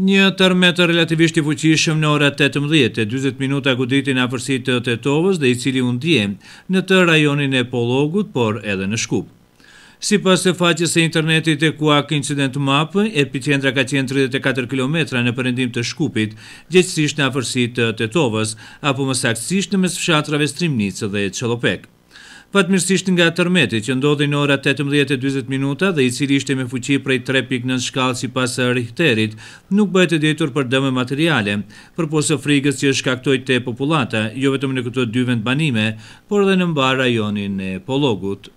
Një tërmetër relativisht i fuqishëm në ora 18, 20 minuta guditin a fërsit të tetovës dhe i cili undje në të rajonin e pologut, por edhe në shkup. Si pas të faqës e internetit e kuak incident mapë, epicentra ka qenë 34 km në përendim të shkupit, gjithësisht në afërsit të tetovës, apo më saksisht në mes fshatrave strimnicë dhe qëllopek fatmirësisht nga tërmeti që ndodhi në ora 18.20 minuta dhe i cili ishte me fuqi prej 3.9 shkallë si pasë rihterit, nuk bëhet e djetur për dëme materiale, për posë frigës që shkaktoj të populata, jo vetëm në këto dy vend banime, por dhe në mbar rajonin e pologut.